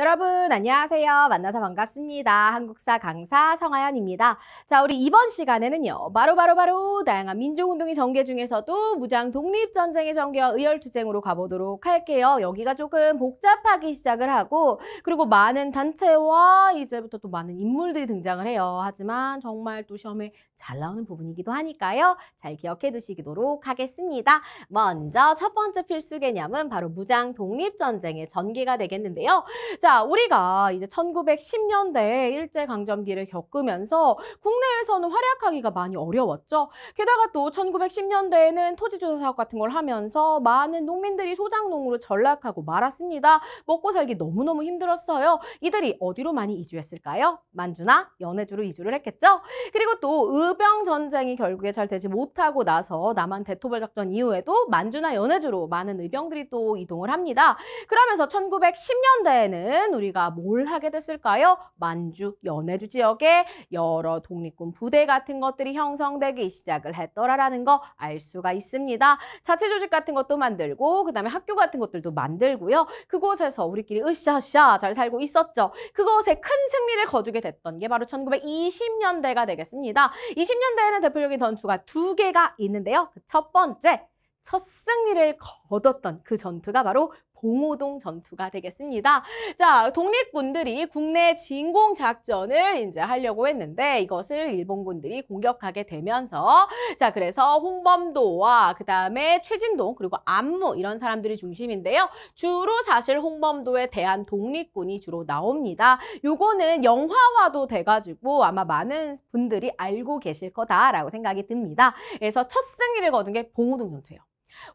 여러분 안녕하세요. 만나서 반갑습니다. 한국사 강사 성하연입니다. 자, 우리 이번 시간에는요. 바로바로바로 바로 바로 다양한 민족운동의 전개 중에서도 무장 독립전쟁의 전개와 의열투쟁으로 가보도록 할게요. 여기가 조금 복잡하기 시작을 하고 그리고 많은 단체와 이제부터 또 많은 인물들이 등장을 해요. 하지만 정말 또 시험에 잘 나오는 부분이기도 하니까요. 잘 기억해 두시도록 하겠습니다. 먼저 첫 번째 필수 개념은 바로 무장 독립전쟁의 전개가 되겠는데요. 자, 자, 우리가 이제 1910년대에 일제강점기를 겪으면서 국내에서는 활약하기가 많이 어려웠죠. 게다가 또 1910년대에는 토지조사 사업 같은 걸 하면서 많은 농민들이 소작농으로 전락하고 말았습니다. 먹고 살기 너무너무 힘들었어요. 이들이 어디로 많이 이주했을까요? 만주나 연해주로 이주를 했겠죠. 그리고 또 의병 전쟁이 결국에 잘 되지 못하고 나서 남한 대토벌 작전 이후에도 만주나 연해주로 많은 의병들이 또 이동을 합니다. 그러면서 1910년대에는 동안 우리가 뭘 하게 됐을까요? 만주, 연해주 지역에 여러 독립군 부대 같은 것들이 형성되기 시작을 했더라라는 거 알 수가 있습니다. 자체 조직 같은 것도 만들고 그다음에 학교 같은 것들도 만들고요. 그곳에서 우리끼리 으쌰으쌰 잘 살고 있었죠. 그곳에 큰 승리를 거두게 됐던 게 바로 1920년대가 되겠습니다. 20년대에는 대표적인 전투가 두 개가 있는데요. 그 첫 번째 첫 승리를 거뒀던 그 전투가 바로 봉오동 전투가 되겠습니다. 자, 독립군들이 국내 진공 작전을 이제 하려고 했는데 이것을 일본군들이 공격하게 되면서 자, 그래서 홍범도와 그다음에 최진동 그리고 안무 이런 사람들이 중심인데요. 주로 사실 홍범도에 대한 독립군이 주로 나옵니다. 요거는 영화화도 돼 가지고 아마 많은 분들이 알고 계실 거다라고 생각이 듭니다. 그래서 첫 승리를 거둔 게 봉오동 전투예요.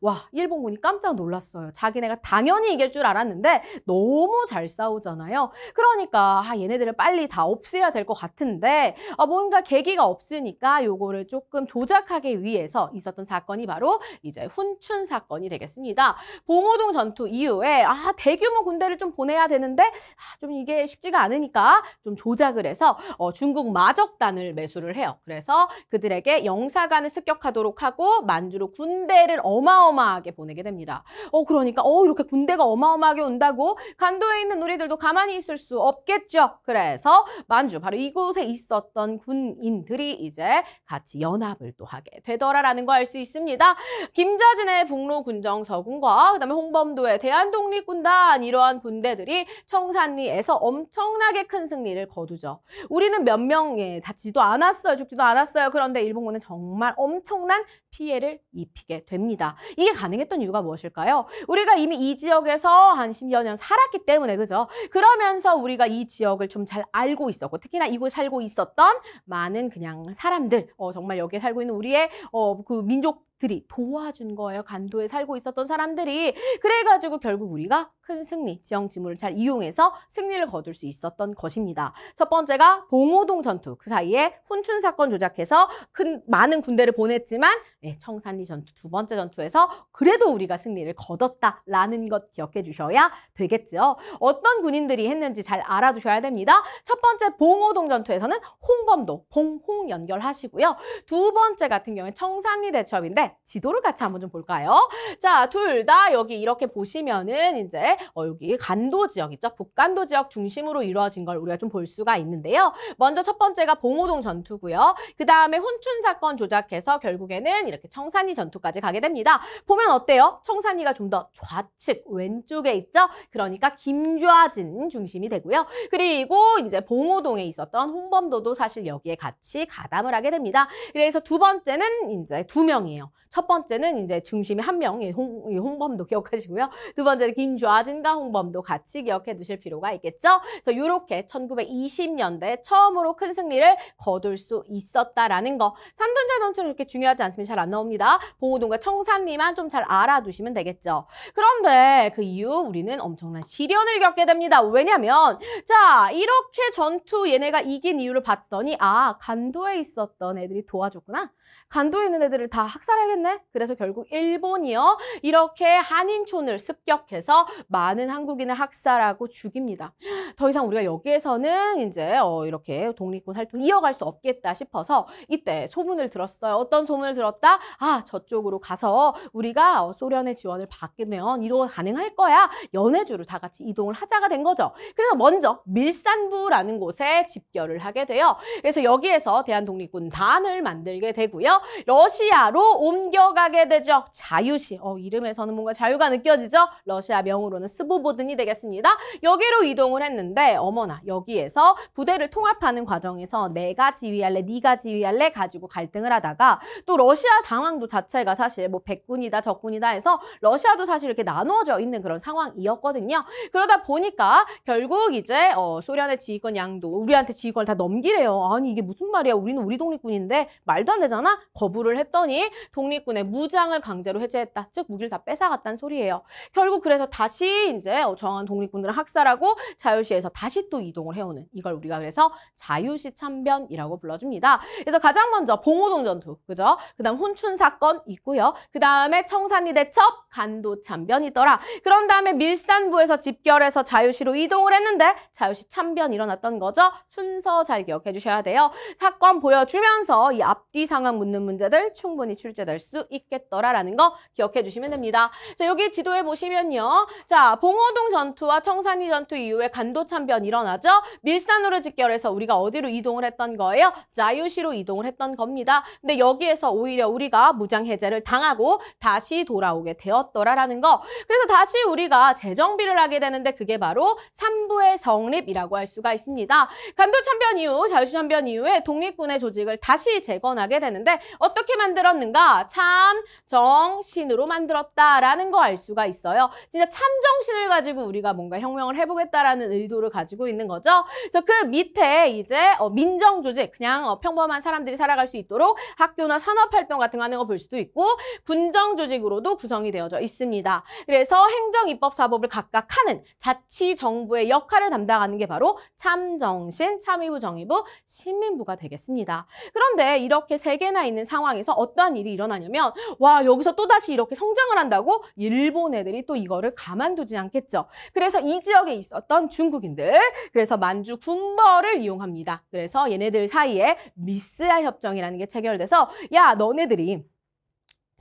와, 일본군이 깜짝 놀랐어요. 자기네가 당연히 이길 줄 알았는데 너무 잘 싸우잖아요. 그러니까 아, 얘네들을 빨리 다 없애야 될 것 같은데 아, 뭔가 계기가 없으니까 요거를 조금 조작하기 위해서 있었던 사건이 바로 이제 훈춘 사건이 되겠습니다. 봉오동 전투 이후에 아, 대규모 군대를 좀 보내야 되는데 아, 좀 이게 쉽지가 않으니까 좀 조작을 해서 어, 중국 마적단을 매수를 해요. 그래서 그들에게 영사관을 습격하도록 하고 만주로 군대를 어 어마어마하게 보내게 됩니다. 어 그러니까 어 이렇게 군대가 어마어마하게 온다고 간도에 있는 우리들도 가만히 있을 수 없겠죠. 그래서 만주 바로 이곳에 있었던 군인들이 이제 같이 연합을 또 하게 되더라라는 거 알 수 있습니다. 김자진의 북로 군정 서군과 그다음에 홍범도의 대한독립군단 이러한 군대들이 청산리에서 엄청나게 큰 승리를 거두죠. 우리는 몇 명에 예, 다치지도 않았어요. 죽지도 않았어요. 그런데 일본군은 정말 엄청난 피해를 입히게 됩니다. 이게 가능했던 이유가 무엇일까요? 우리가 이미 이 지역에서 한 10여 년 살았기 때문에 그죠? 그러면서 우리가 이 지역을 좀 잘 알고 있었고 특히나 이곳 에 살고 있었던 많은 그냥 사람들 어, 정말 여기에 살고 있는 우리의 어, 그 민족 들이 도와준 거예요. 간도에 살고 있었던 사람들이. 그래가지고 결국 우리가 큰 승리, 지형지물을 잘 이용해서 승리를 거둘 수 있었던 것입니다. 첫 번째가 봉오동 전투. 그 사이에 훈춘 사건 조작해서 큰, 많은 군대를 보냈지만 네, 청산리 전투 두 번째 전투에서 그래도 우리가 승리를 거뒀다라는 것 기억해 주셔야 되겠죠 어떤 군인들이 했는지 잘 알아두셔야 됩니다. 첫 번째 봉오동 전투에서는 홍범도, 봉홍 연결하시고요. 두 번째 같은 경우에 청산리 대첩인데 지도를 같이 한번 좀 볼까요? 자, 둘 다 여기 이렇게 보시면은 이제 어, 여기 간도 지역 있죠. 북간도 지역 중심으로 이루어진 걸 우리가 좀 볼 수가 있는데요. 먼저 첫 번째가 봉오동 전투고요. 그 다음에 혼춘 사건 조작해서 결국에는 이렇게 청산리 전투까지 가게 됩니다. 보면 어때요? 청산리가 좀 더 좌측 왼쪽에 있죠? 그러니까 김좌진 중심이 되고요. 그리고 이제 봉호동에 있었던 홍범도도 사실 여기에 같이 가담을 하게 됩니다. 그래서 두 번째는 이제 두 명이에요. 첫 번째는 이제 중심이 한 명, 이 홍, 홍범도 기억하시고요. 두 번째는 김좌진과 홍범도 같이 기억해 두실 필요가 있겠죠? 그래서 이렇게 1920년대 처음으로 큰 승리를 거둘 수 있었다라는 거. 삼둔자 전투는 그렇게 중요하지 않습니다. 잘안 나옵니다. 보호동과 청산리만 좀 잘 알아두시면 되겠죠. 그런데 그 이후 우리는 엄청난 시련을 겪게 됩니다. 왜냐면 자 이렇게 전투 얘네가 이긴 이유를 봤더니 아 간도에 있었던 애들이 도와줬구나. 간도에 있는 애들을 다 학살하겠네. 그래서 결국 일본이요 이렇게 한인촌을 습격해서 많은 한국인을 학살하고 죽입니다. 더 이상 우리가 여기에서는 이제 어, 이렇게 독립군 활동 이어갈 수 없겠다 싶어서 이때 소문을 들었어요. 어떤 소문을 들었다? 아 저쪽으로 가서 우리가 어, 소련의 지원을 받으면 이동 가능할 거야. 연해주로 다 같이 이동을 하자가 된 거죠. 그래서 먼저 밀산부라는 곳에 집결을 하게 돼요. 그래서 여기에서 대한독립군 단을 만들게 되고요. 러시아로 옮겨가게 되죠. 자유시. 어, 이름에서는 뭔가 자유가 느껴지죠. 러시아 명으로는 스보보든이 되겠습니다. 여기로 이동을 했는데 어머나 여기에서 부대를 통합하는 과정에서 내가 지휘할래, 네가 지휘할래 가지고 갈등을 하다가 또 러시아 러시아 상황도 자체가 사실 뭐 백군이다 적군이다 해서 러시아도 사실 이렇게 나누어져 있는 그런 상황이었거든요. 그러다 보니까 결국 이제 어, 소련의 지휘권 양도 우리한테 지휘권을 다 넘기래요. 아니 이게 무슨 말이야? 우리는 우리 독립군인데 말도 안 되잖아. 거부를 했더니 독립군의 무장을 강제로 해제했다. 즉 무기를 다 뺏어갔다는 소리예요. 결국 그래서 다시 이제 어, 정한 독립군들을 학살하고 자유시에서 다시 또 이동을 해오는 이걸 우리가 그래서 자유시 참변이라고 불러줍니다. 그래서 가장 먼저 봉오동 전투, 그죠? 그다음 혼춘 사건 있고요. 그 다음에 청산리 대첩 간도 참변이더라. 그런 다음에 밀산부에서 집결해서 자유시로 이동을 했는데 자유시 참변 일어났던 거죠. 순서 잘 기억해 주셔야 돼요. 사건 보여주면서 이 앞뒤 상황 묻는 문제들 충분히 출제될 수 있겠더라라는 거 기억해 주시면 됩니다. 자, 여기 지도에 보시면요. 자, 봉호동 전투와 청산리 전투 이후에 간도 참변 일어나죠. 밀산으로 집결해서 우리가 어디로 이동을 했던 거예요? 자유시로 이동을 했던 겁니다. 근데 여기에서 오히려 우리가 무장해제를 당하고 다시 돌아오게 되었더라라는 거. 그래서 다시 우리가 재정비를 하게 되는데 그게 바로 삼부의 성립이라고 할 수가 있습니다. 간도 참변 이후 자유시참변 이후에 독립군의 조직을 다시 재건하게 되는데 어떻게 만들었는가? 참정신으로 만들었다라는 거 알 수가 있어요. 진짜 참정신을 가지고 우리가 뭔가 혁명을 해보겠다라는 의도를 가지고 있는 거죠. 그래서 그 밑에 이제 어, 민정조직, 그냥 어, 평범한 사람들이 살아갈 수 있도록 학교나 산업활동 같은 거 하는 거 볼 수도 있고 군정 조직으로도 구성이 되어져 있습니다. 그래서 행정, 입법, 사법을 각각 하는 자치 정부의 역할을 담당하는 게 바로 참정신, 참의부, 정의부, 신민부가 되겠습니다. 그런데 이렇게 세 개나 있는 상황에서 어떠한 일이 일어나냐면 와 여기서 또다시 이렇게 성장을 한다고 일본 애들이 또 이거를 가만두지 않겠죠. 그래서 이 지역에 있었던 중국인들 그래서 만주 군벌을 이용합니다. 그래서 얘네들 사이에 미스야 협정이라는 게 체결돼서 야 너네들 Madrid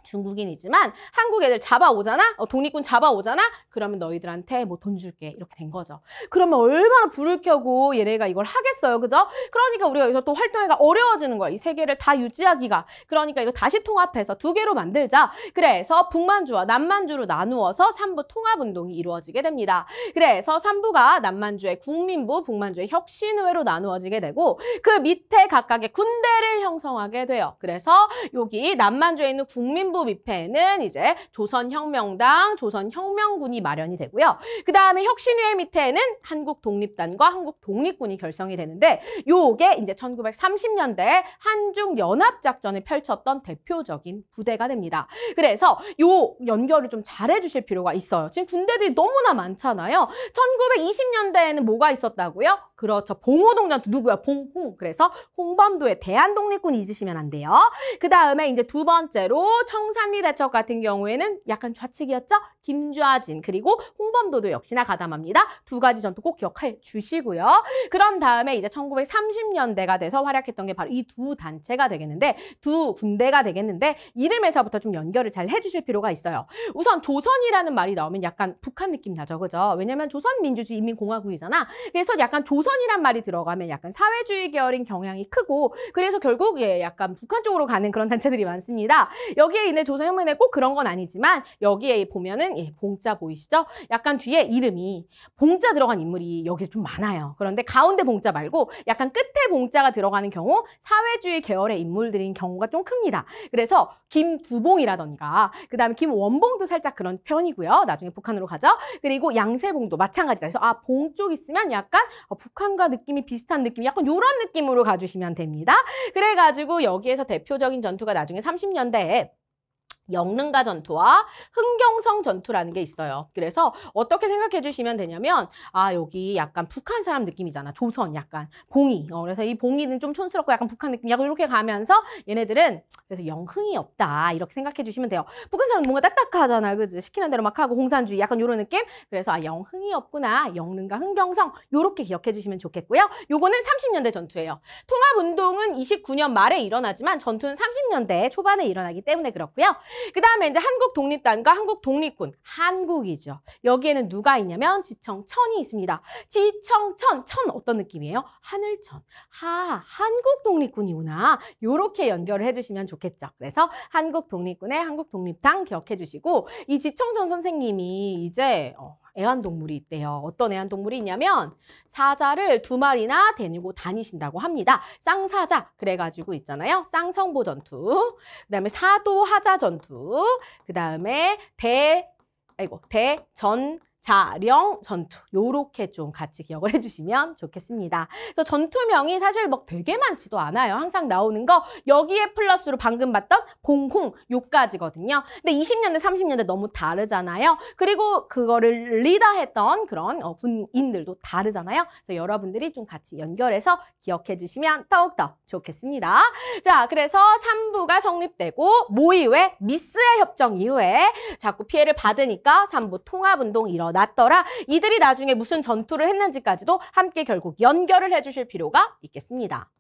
중국인이지만 한국 애들 잡아오잖아? 어, 독립군 잡아오잖아? 그러면 너희들한테 뭐 돈 줄게 이렇게 된 거죠. 그러면 얼마나 불을 켜고 얘네가 이걸 하겠어요. 그죠? 그러니까 우리가 여기서 또 활동하기가 어려워지는 거야. 이세계를다 유지하기가. 그러니까 이거 다시 통합해서 두 개로 만들자. 그래서 북만주와 남만주로 나누어서 삼부 통합운동이 이루어지게 됩니다. 그래서 삼부가 남만주의 국민부, 북만주의 혁신의회로 나누어지게 되고 그 밑에 각각의 군대를 형성하게 돼요. 그래서 여기 남만주에 있는 국민부 신부 밑에는 이제 조선혁명당, 조선혁명군이 마련이 되고요. 그 다음에 혁신회 밑에는 한국독립단과 한국독립군이 결성이 되는데 요게 이제 1930년대 한중연합작전을 펼쳤던 대표적인 부대가 됩니다. 그래서 요 연결을 좀 잘해주실 필요가 있어요. 지금 군대들이 너무나 많잖아요. 1920년대에는 뭐가 있었다고요? 그렇죠. 봉호동전투 누구야? 봉홍. 그래서 홍범도의 대한독립군 잊으시면 안 돼요. 그 다음에 이제 두 번째로 청산리 대첩 같은 경우에는 약간 좌측이었죠? 김좌진 그리고 홍범도도 역시나 가담합니다. 두 가지 전투 꼭 기억해 주시고요. 그런 다음에 이제 1930년대가 돼서 활약했던 게 바로 이 두 단체가 되겠는데 두 군대가 되겠는데 이름에서부터 좀 연결을 잘 해주실 필요가 있어요. 우선 조선이라는 말이 나오면 약간 북한 느낌 나죠, 그죠? 왜냐면 조선민주주의인민공화국이잖아. 그래서 약간 조선 인권이란 말이 들어가면 약간 사회주의 계열인 경향이 크고 그래서 결국 예, 약간 북한 쪽으로 가는 그런 단체들이 많습니다. 여기에 있는 조선혁명에 꼭 그런 건 아니지만 여기에 보면은 예, 봉자 보이시죠? 약간 뒤에 이름이 봉자 들어간 인물이 여기 좀 많아요. 그런데 가운데 봉자 말고 약간 끝에 봉자가 들어가는 경우 사회주의 계열의 인물들인 경우가 좀 큽니다. 그래서 김두봉이라던가 그다음에 김원봉도 살짝 그런 편이고요. 나중에 북한으로 가죠. 그리고 양세봉도 마찬가지다. 그래서 아 봉 쪽 있으면 약간 어, 북 북한과 느낌이 비슷한 느낌, 약간 이런 느낌으로 가주시면 됩니다. 그래가지고 여기에서 대표적인 전투가 나중에 30년대에 영릉가 전투와 흥경성 전투라는 게 있어요. 그래서 어떻게 생각해 주시면 되냐면 아 여기 약간 북한 사람 느낌이잖아. 조선 약간 봉이. 어, 그래서 이 봉이는 좀 촌스럽고 약간 북한 느낌 약간 이렇게 가면서 얘네들은 그래서 영흥이 없다 이렇게 생각해 주시면 돼요. 북한 사람 뭔가 딱딱하잖아. 그지 시키는 대로 막 하고 공산주의 약간 이런 느낌. 그래서 아 영흥이 없구나. 영릉가 흥경성 요렇게 기억해 주시면 좋겠고요. 요거는 30년대 전투예요. 통합운동은 29년 말에 일어나지만 전투는 30년대 초반에 일어나기 때문에 그렇고요. 그 다음에 이제 한국 독립단과 한국 독립군, 한국이죠. 여기에는 누가 있냐면 지청천이 있습니다. 지청천, 천 어떤 느낌이에요? 하늘천. 하, 한국 독립군이구나. 요렇게 연결을 해주시면 좋겠죠. 그래서 한국 독립군의 한국 독립당 기억해 주시고 이 지청천 선생님이 이제 어, 애완동물이 있대요. 어떤 애완동물이 있냐면 사자를 두 마리나 데리고 다니신다고 합니다. 쌍사자 그래가지고 있잖아요. 쌍성보 전투, 그 다음에 사도하자 전투, 그 다음에 대, 아이고 대전 자령 전투 요렇게 좀 같이 기억을 해주시면 좋겠습니다. 그래서 전투명이 사실 막 뭐 되게 많지도 않아요. 항상 나오는 거 여기에 플러스로 방금 봤던 봉홍 요까지거든요. 근데 20년대 30년대 너무 다르잖아요. 그리고 그거를 리더했던 그런 어, 분인들도 다르잖아요. 그래서 여러분들이 좀 같이 연결해서 기억해 주시면 더욱더 좋겠습니다. 자 그래서 3부가 성립되고 모의회 미스의 협정 이후에 자꾸 피해를 받으니까 3부 통합운동 이런 났더라. 이들이 나중에 무슨 전투를 했는지까지도 함께 결국 연결을 해주실 필요가 있겠습니다.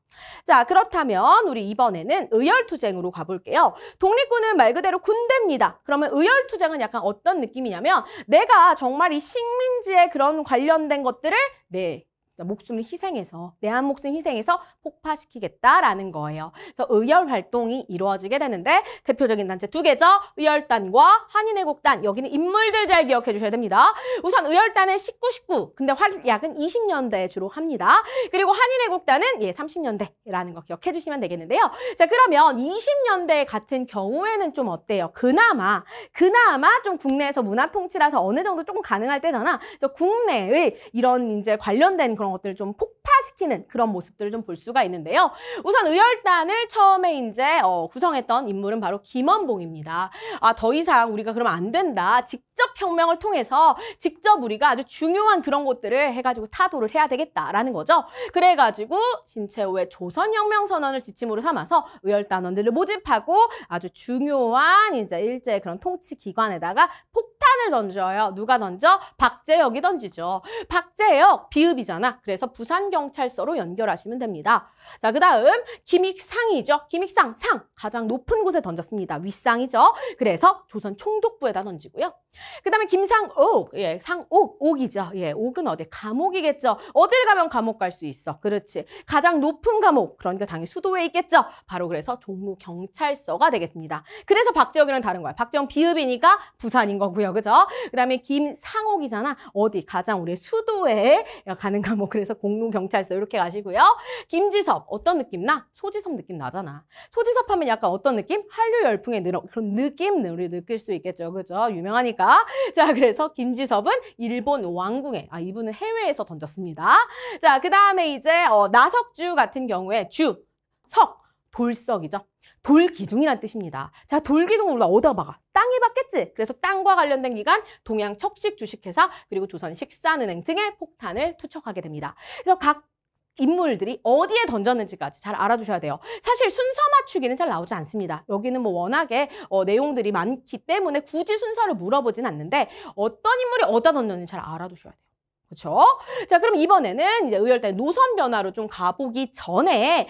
자, 그렇다면 우리 이번에는 의열투쟁으로 가볼게요. 독립군은 말 그대로 군대입니다. 그러면 의열투쟁은 약간 어떤 느낌이냐면 내가 정말 이 식민지에 그런 관련된 것들을 내 네, 목숨을 희생해서 내한 목숨 희생해서 폭파시키겠다라는 거예요. 그래서 의열 활동이 이루어지게 되는데 대표적인 단체 두 개죠. 의열단과 한인애국단. 여기는 인물들 잘 기억해 주셔야 됩니다. 우선 의열단은 19, 19. 근데 활약은 20년대에 주로 합니다. 그리고 한인애국단은 예 30년대라는 거 기억해 주시면 되겠는데요. 자 그러면 20년대 같은 경우에는 좀 어때요? 그나마 그나마 좀 국내에서 문화 통치라서 어느 정도 조금 가능할 때잖아. 그래서 국내의 이런 이제 관련된 그런 그런 것들을 좀 폭파시키는 그런 모습들을 좀 볼 수가 있는데요. 우선 의열단을 처음에 이제 어, 구성했던 인물은 바로 김원봉입니다. 아, 더 이상 우리가 그러면 안 된다. 직접 혁명을 통해서 직접 우리가 아주 중요한 그런 것들을 해가지고 타도를 해야 되겠다라는 거죠. 그래가지고 신채호의 조선혁명 선언을 지침으로 삼아서 의열단원들을 모집하고 아주 중요한 이제 일제 그런 통치 기관에다가 폭 폭탄을 던져요. 누가 던져? 박재혁이 던지죠. 박재혁 비읍이잖아. 그래서 부산경찰서로 연결하시면 됩니다. 자, 그 다음 김익상이죠. 김익상, 상. 가장 높은 곳에 던졌습니다. 윗상이죠. 그래서 조선 총독부에다 던지고요. 그 다음에 김상옥, 예, 상옥, 옥이죠. 예, 옥은 어디? 감옥이겠죠. 어딜 가면 감옥 갈 수 있어. 그렇지. 가장 높은 감옥, 그러니까 당연히 수도에 있겠죠. 바로 그래서 종로경찰서가 되겠습니다. 그래서 박재혁이랑 다른 거야. 박재혁 비읍이니까 부산인 거고요. 그죠? 그다음에 김상옥이잖아 어디 가장 우리 수도에 가는 과목. 뭐 그래서 공로경찰서 이렇게 가시고요. 김지섭 어떤 느낌 나? 소지섭 느낌 나잖아. 소지섭 하면 약간 어떤 느낌? 한류 열풍에 늘어 그런 느낌 우리 느낄 수 있겠죠. 그죠? 유명하니까. 자, 그래서 김지섭은 일본 왕궁에 아 이분은 해외에서 던졌습니다. 자, 그다음에 이제 어, 나석주 같은 경우에 주, 석, 돌석이죠. 돌기둥이란 뜻입니다. 자, 돌기둥을 우리가 어디다 박아? 땅에 박겠지? 그래서 땅과 관련된 기관, 동양 척식 주식회사, 그리고 조선 식산은행 등의 폭탄을 투척하게 됩니다. 그래서 각 인물들이 어디에 던졌는지까지 잘 알아두셔야 돼요. 사실 순서 맞추기는 잘 나오지 않습니다. 여기는 뭐 워낙에 어, 내용들이 많기 때문에 굳이 순서를 물어보진 않는데 어떤 인물이 어디다 던졌는지 잘 알아두셔야 돼요. 그렇죠? 자, 그럼 이번에는 이제 의열대 노선 변화로 좀 가보기 전에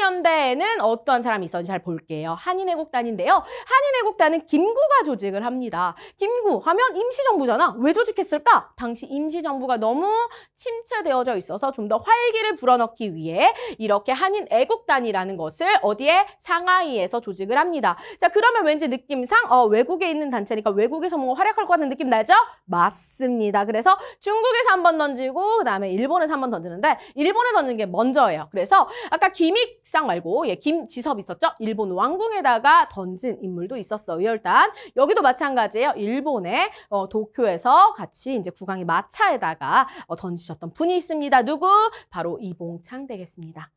30년대에는 어떠한 사람이 있었는지 잘 볼게요. 한인애국단인데요. 한인애국단은 김구가 조직을 합니다. 김구 하면 임시정부잖아. 왜 조직했을까? 당시 임시정부가 너무 침체되어져 있어서 좀 더 활기를 불어넣기 위해 이렇게 한인애국단이라는 것을 어디에 상하이에서 조직을 합니다. 자, 그러면 왠지 느낌상 어, 외국에 있는 단체니까 외국에서 뭔가 활약할 것 같은 느낌 나죠? 맞습니다. 그래서 중국에 중국에서 한 번 던지고 그다음에 일본에서 한 번 던지는데 일본에 던지는 게 먼저예요. 그래서 아까 김익상 말고 예, 김지섭 있었죠? 일본 왕궁에다가 던진 인물도 있었어요. 열단 여기도 마찬가지예요. 일본의 어, 도쿄에서 같이 이제 국왕이 마차에다가 어, 던지셨던 분이 있습니다. 누구? 바로 이봉창 되겠습니다.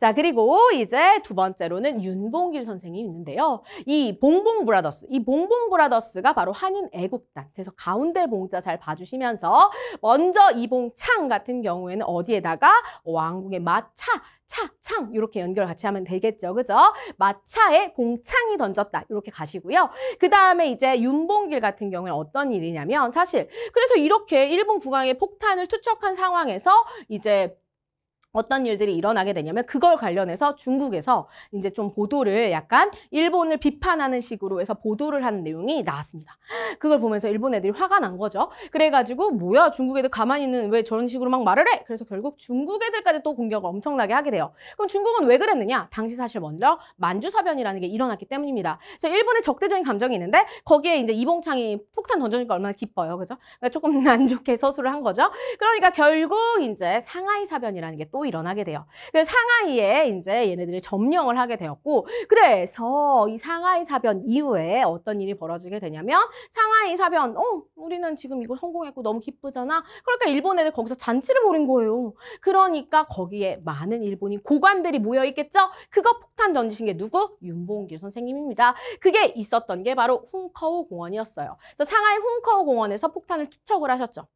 자, 그리고 이제 두 번째로는 윤봉길 선생이 님 있는데요. 이 봉봉 브라더스, 이 봉봉 브라더스가 바로 한인 애국단. 그래서 가운데 봉자 잘 봐주시면서 먼저 이봉창 같은 경우에는 어디에다가 왕궁의 마차, 차, 창 이렇게 연결 같이 하면 되겠죠. 그죠? 마차에 봉창이 던졌다. 이렇게 가시고요. 그 다음에 이제 윤봉길 같은 경우에 어떤 일이냐면 사실 그래서 이렇게 일본 국왕의 폭탄을 투척한 상황에서 이제 어떤 일들이 일어나게 되냐면 그걸 관련해서 중국에서 이제 좀 보도를 약간 일본을 비판하는 식으로 해서 보도를 하는 내용이 나왔습니다. 그걸 보면서 일본 애들이 화가 난 거죠. 그래가지고 뭐야 중국 애들 가만히 있는 왜 저런 식으로 막 말을 해? 그래서 결국 중국 애들까지 또 공격을 엄청나게 하게 돼요. 그럼 중국은 왜 그랬느냐? 당시 사실 먼저 만주사변이라는 게 일어났기 때문입니다. 그래서 일본의 적대적인 감정이 있는데 거기에 이제 이봉창이 폭탄 던져니까 얼마나 기뻐요. 그죠? 그러니까 조금 안 좋게 서술을 한 거죠. 그러니까 결국 이제 상하이 사변이라는 게또 또 일어나게 돼요. 그래서 상하이에 이제 얘네들이 점령을 하게 되었고 그래서 이 상하이 사변 이후에 어떤 일이 벌어지게 되냐면 상하이 사변 어 우리는 지금 이거 성공했고 너무 기쁘잖아. 그러니까 일본 애들 거기서 잔치를 벌인 거예요. 그러니까 거기에 많은 일본인 고관들이 모여 있겠죠. 그거 폭탄 던지신 게 누구? 윤봉길 선생님입니다. 그게 있었던 게 바로 훔커우 공원이었어요. 그래서 상하이 훔커우 공원에서 폭탄을 투척을 하셨죠.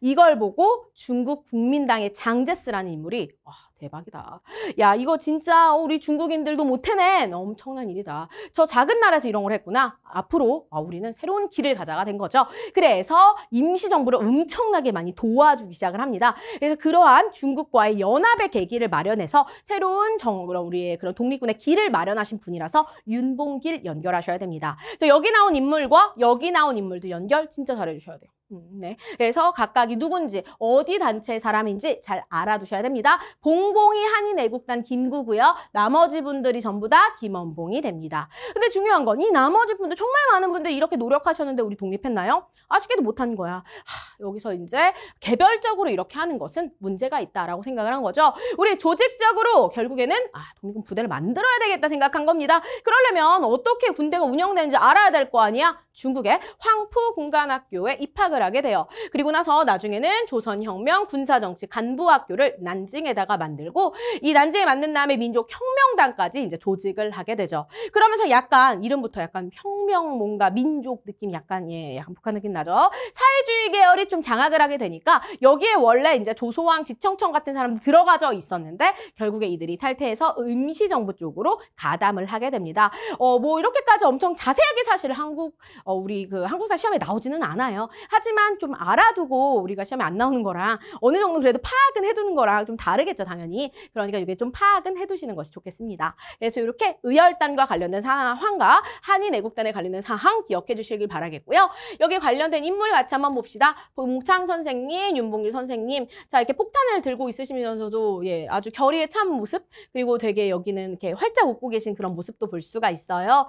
이걸 보고 중국 국민당의 장제스라는 인물이 와 대박이다. 야 이거 진짜 어, 우리 중국인들도 못해낸 엄청난 일이다. 저 작은 나라에서 이런 걸 했구나. 앞으로 아, 우리는 새로운 길을 가자가 된 거죠. 그래서 임시정부를 엄청나게 많이 도와주기 시작을 합니다. 그래서 그러한 중국과의 연합의 계기를 마련해서 새로운 정부로 우리의 그런 독립군의 길을 마련하신 분이라서 윤봉길 연결하셔야 됩니다. 여기 나온 인물과 여기 나온 인물도 연결 진짜 잘해주셔야 돼요. 음, 네. 그래서 각각이 누군지 어디 단체의 사람인지 잘 알아두셔야 됩니다. 봉봉이 한인애국단 김구고요. 나머지 분들이 전부 다 김원봉이 됩니다. 근데 중요한 건 이 나머지 분들 정말 많은 분들이 이렇게 노력하셨는데 우리 독립했나요? 아쉽게도 못한 거야. 하, 여기서 이제 개별적으로 이렇게 하는 것은 문제가 있다라고 생각을 한 거죠. 우리 조직적으로 결국에는 아, 독립군 부대를 만들어야 되겠다 생각한 겁니다. 그러려면 어떻게 군대가 운영되는지 알아야 될 거 아니야? 중국의 황푸 군간학교에 입학을 입학을 하게 돼요. 그리고 나서 나중에는 조선혁명 군사정치 간부학교를 난징에다가 만들고 이 난징에 맞는 남의 민족혁명당까지 이제 조직을 하게 되죠. 그러면서 약간 이름부터 약간 혁명 뭔가 민족 느낌 약간 예 약간 북한 느낌 나죠. 사회주의 계열이 좀 장악을 하게 되니까 여기에 원래 이제 조소왕 지청청 같은 사람 들어가져 있었는데 결국에 이들이 탈퇴해서 임시정부 쪽으로 가담을 하게 됩니다. 어 뭐 이렇게까지 엄청 자세하게 사실 한국 어, 우리 그 한국사 시험에 나오지는 않아요. 하지만 하지만 좀 알아두고 우리가 시험에 안 나오는 거랑 어느 정도 그래도 파악은 해두는 거랑 좀 다르겠죠 당연히 그러니까 이게 좀 파악은 해두시는 것이 좋겠습니다 그래서 이렇게 의열단과 관련된 사항과 한인 애국단에 관련된 사항 기억해 주시길 바라겠고요 여기 관련된 인물 같이 한번 봅시다 봉창 선생님 윤봉길 선생님 자 이렇게 폭탄을 들고 있으시면서도 예 아주 결의에 찬 모습 그리고 되게 여기는 이렇게 활짝 웃고 계신 그런 모습도 볼 수가 있어요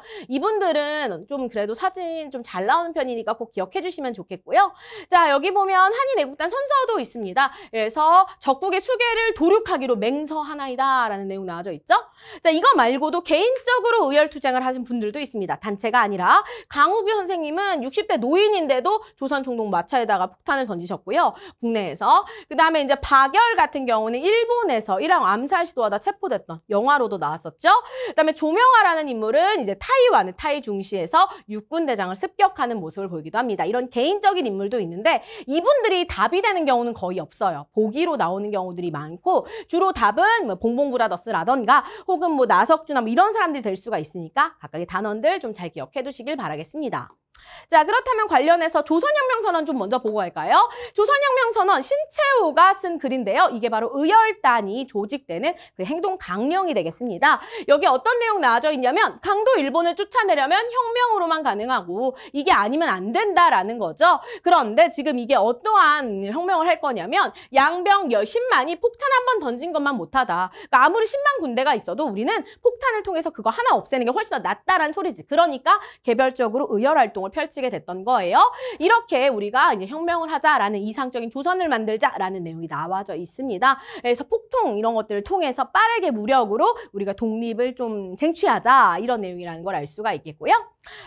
이분들은 좀 그래도 사진 좀 잘 나오는 편이니까 꼭 기억해 주시면 좋겠고요 자, 여기 보면 한인애국단 선서도 있습니다. 그래서 적국의 수계를 도륙하기로 맹서하나이다 라는 내용 나와져 있죠. 자, 이거 말고도 개인적으로 의열투쟁을 하신 분들도 있습니다. 단체가 아니라 강우규 선생님은 60대 노인인데도 조선 총독 마차에다가 폭탄을 던지셨고요. 국내에서. 그 다음에 이제 박열 같은 경우는 일본에서 일왕 암살 시도하다 체포됐던 영화로도 나왔었죠. 그 다음에 조명화라는 인물은 이제 타이완, 타이 중시에서 육군대장을 습격하는 모습을 보이기도 합니다. 이런 개인적인 인물도 있는데 이분들이 답이 되는 경우는 거의 없어요. 보기로 나오는 경우들이 많고 주로 답은 뭐 봉봉 브라더스라던가 혹은 뭐 나석주나 뭐 이런 사람들이 될 수가 있으니까 각각의 단원들 좀 잘 기억해 두시길 바라겠습니다. 자 그렇다면 관련해서 조선혁명선언 좀 먼저 보고 갈까요? 조선혁명선언 신채우가쓴 글인데요. 이게 바로 의열단이 조직되는 그 행동 강령이 되겠습니다. 여기 어떤 내용 나와져 있냐면 강도 일본을 쫓아내려면 혁명으로만 가능하고 이게 아니면 안 된다라는 거죠. 그런데 지금 이게 어떠한 혁명을 할 거냐면 양병 10만이 폭탄 한 번 던진 것만 못하다. 그러니까 아무리 10만 군대가 있어도 우리는 폭탄을 통해서 그거 하나 없애는 게 훨씬 더 낫다라는 소리지. 그러니까 개별적으로 의열 활동을 펼치게 됐던 거예요. 이렇게 우리가 이제 혁명을 하자라는 이상적인 조선을 만들자라는 내용이 나와져 있습니다. 그래서 폭통 이런 것들을 통해서 빠르게 무력으로 우리가 독립을 좀 쟁취하자 이런 내용이라는 걸 알 수가 있겠고요.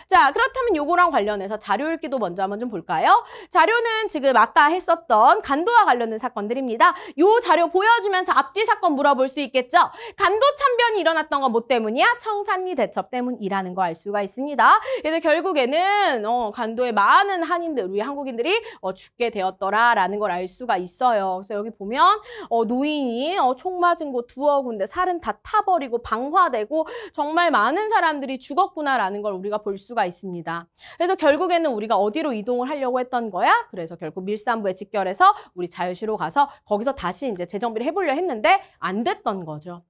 자, 그렇다면 요거랑 관련해서 자료 읽기도 먼저 한번 좀 볼까요? 자료는 지금 아까 했었던 간도와 관련된 사건들입니다. 요 자료 보여주면서 앞뒤 사건 물어볼 수 있겠죠? 간도 참변이 일어났던 건 뭐 때문이야? 청산리 대첩 때문이라는 거 알 수가 있습니다. 그래서 결국에는 어, 간도의 많은 한인들, 우리 한국인들이 어, 죽게 되었더라라는 걸 알 수가 있어요. 그래서 여기 보면 어, 노인이 어, 총 맞은 곳 두어 군데 살은 다 타버리고 방화되고 정말 많은 사람들이 죽었구나라는 걸 우리가 볼 수가 있습니다. 그래서 결국에는 우리가 어디로 이동을 하려고 했던 거야? 그래서 결국 밀산부에 직결해서 우리 자유시로 가서 거기서 다시 이제 재정비를 해보려 했는데 안 됐던 거죠.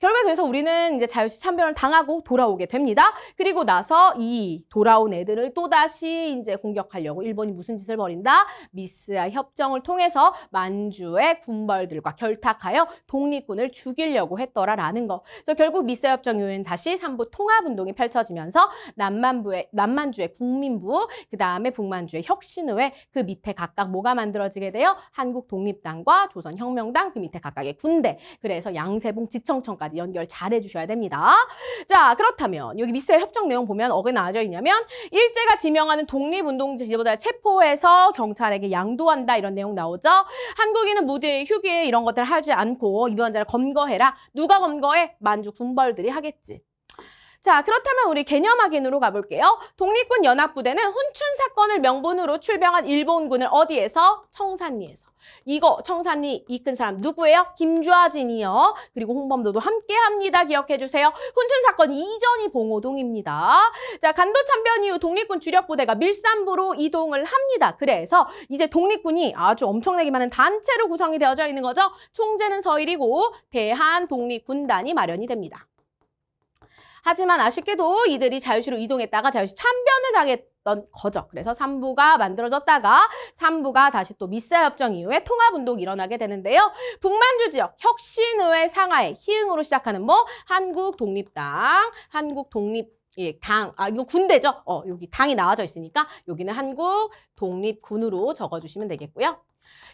결국에 대해서 우리는 이제 자유시 참변을 당하고 돌아오게 됩니다. 그리고 나서 이 돌아온 애들을 또다시 이제 공격하려고 일본이 무슨 짓을 벌인다? 미스아 협정을 통해서 만주의 군벌들과 결탁하여 독립군을 죽이려고 했더라라는 거. 그래서 결국 미스아 협정 이후엔 다시 삼부 통합운동이 펼쳐지면서 남만부의, 남만주의 국민부, 그 다음에 북만주의 혁신의회 그 밑에 각각 뭐가 만들어지게 돼요? 한국독립당과 조선혁명당 그 밑에 각각의 군대. 그래서 양세봉 지청 구청까지 연결 잘 해주셔야 됩니다. 자, 그렇다면 여기 미스의 협정 내용 보면 어게 나와져 있냐면 일제가 지명하는 독립운동 지도보다 체포해서 경찰에게 양도한다 이런 내용 나오죠. 한국인은 무대 휴게 이런 것들 하지 않고 유언자를 검거해라. 누가 검거해? 만주 군벌들이 하겠지. 자, 그렇다면 우리 개념 확인으로 가볼게요. 독립군 연합부대는 훈춘 사건을 명분으로 출병한 일본군을 어디에서? 청산리에서. 이거 청산리 이끈 사람 누구예요? 김좌진이요. 주 그리고 홍범도도 함께합니다. 기억해주세요. 훈춘 사건 이전이 봉오동입니다. 자 간도 참변 이후 독립군 주력 부대가 밀산부로 이동을 합니다. 그래서 이제 독립군이 아주 엄청나게 많은 단체로 구성이 되어져 있는 거죠. 총재는 서일이고 대한 독립군단이 마련이 됩니다. 하지만 아쉽게도 이들이 자유시로 이동했다가 자유시 참변을 당했던 거죠. 그래서 삼부가 만들어졌다가 삼부가 다시 또 미사협정 이후에 통합운동이 일어나게 되는데요. 북만주 지역 혁신의회 상하에 희응으로 시작하는 뭐 한국 독립당, 한국 독립 예, 당, 아, 이거 군대죠? 어, 여기 당이 나와져 있으니까 여기는 한국 독립군으로 적어주시면 되겠고요.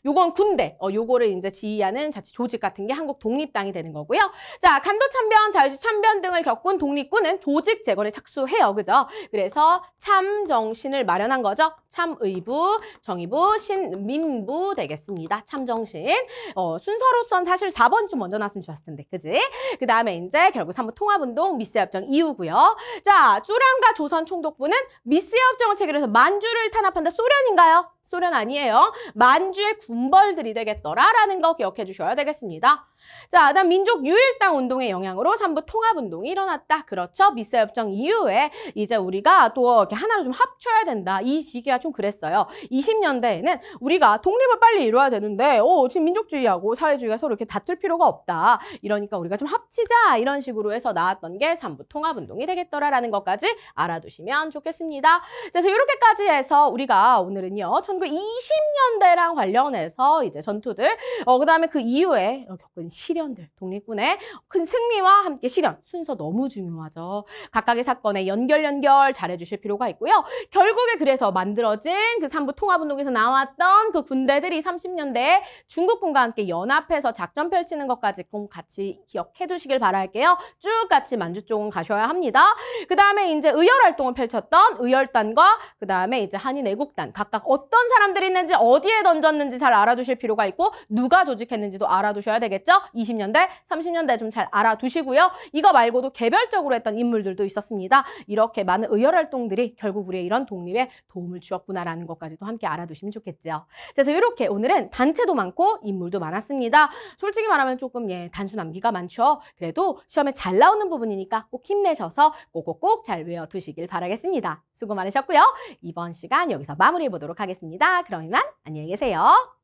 요건 군대. 어, 요거를 이제 지휘하는 자치 조직 같은 게 한국 독립당이 되는 거고요. 자, 간도 참변, 자유시 참변 등을 겪은 독립군은 조직 재건에 착수해요. 그죠? 그래서 참정신을 마련한 거죠. 참의부, 정의부, 신민부 되겠습니다. 참정신. 어, 순서로선 사실 4번좀 먼저 나왔으면 좋았을 텐데. 그지? 그 다음에 이제 결국 3번 통합운동 미스협정 이후고요. 자, 쭈랑과 조선 총독부는 미스협정을 체결해서 만주를 탄압한다. 소련인가요? 소련 아니에요. 만주의 군벌들이 되겠더라라는 거 기억해 주셔야 되겠습니다. 자, 아담 민족 유일당 운동의 영향으로 삼부 통합운동이 일어났다. 그렇죠? 미사 협정 이후에 이제 우리가 또 이렇게 하나로 좀 합쳐야 된다. 이 시기가 좀 그랬어요. 20년대에는 우리가 독립을 빨리 이루어야 되는데 어, 지금 민족주의하고 사회주의가 서로 이렇게 다툴 필요가 없다. 이러니까 우리가 좀 합치자. 이런 식으로 해서 나왔던 게 삼부 통합운동이 되겠더라라는 것까지 알아두시면 좋겠습니다. 자, 그래서 이렇게까지 해서 우리가 오늘은요. 1920년대랑 관련해서 이제 전투들 어, 그다음에 그 이후에 어, 겪은 많은 시련들, 독립군의 큰 승리와 함께 시련, 순서 너무 중요하죠. 각각의 사건에 연결 연결 잘해주실 필요가 있고요. 결국에 그래서 만들어진 그 삼부 통합운동에서 나왔던 그 군대들이 30년대에 중국군과 함께 연합해서 작전 펼치는 것까지 꼭 같이 기억해 두시길 바랄게요. 쭉 같이 만주 쪽은 가셔야 합니다. 그 다음에 이제 의열 활동을 펼쳤던 의열단과 그 다음에 이제 한인 애국단 각각 어떤 사람들이 있는지 어디에 던졌는지 잘 알아두실 필요가 있고 누가 조직했는지도 알아두셔야 되겠죠. 있었 20년대, 30년대 좀 잘 알아두시고요. 이거 말고도 개별적으로 했던 인물들도 있었습니다. 이렇게 많은 의열 활동들이 결국 우리의 이런 독립에 도움을 주었구나라는 것까지도 함께 알아두시면 좋겠죠. 그래서 이렇게 오늘은 단체도 많고 인물도 많았습니다. 솔직히 말하면 조금 예, 단순 암기가 많죠. 그래도 시험에 잘 나오는 부분이니까 꼭 힘내셔서 꼭꼭꼭 잘 외워두시길 바라겠습니다. 수고 많으셨고요. 이번 시간 여기서 마무리해 보도록 하겠습니다. 그럼 이만 안녕히 계세요.